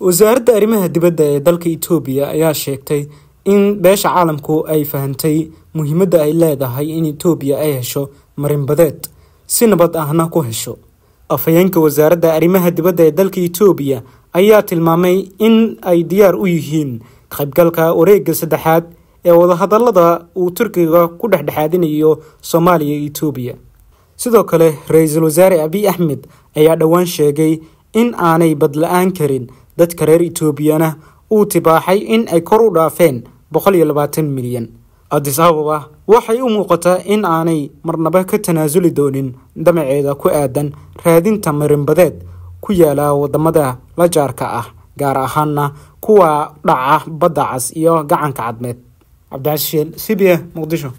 wasaaradda arrimaha dibadda ee dalka etoobiya ayaa sheegtay in beesha caalamku ay fahantay muhiimadda ay leedahay in etoobiya ay hesho marinbadeed si nabad ahna ku hesho afhayeenka wasaaradda arrimaha dibadda ee dalka etoobiya ayaa tilmaamay in ay diyaar u yihiin qaybgalka wareegga saddexaad ee wadahadallada uu turkiga ku dhexdhexaadinayo soomaaliya iyo etoobiya sidoo kale ra-iisul wasaare abiy axmed ayaa dhowaan sheegay in aanay badla-aan karin dadka reer etoobiyana uu tibaaxay in ay kor u dhaafeen boqol iyo labaatan milyan adis ababa waxay u muuqataa in aanay marnaba ka tanaasuli doonin damaceeda ku aadan raadinta marinbadeed ku yaala waddamada la jaarka ah gaar ahaanna kuwa dhaca badda cas iyo gacanka cadmeed cabdicasiisheel sibiya muqdisho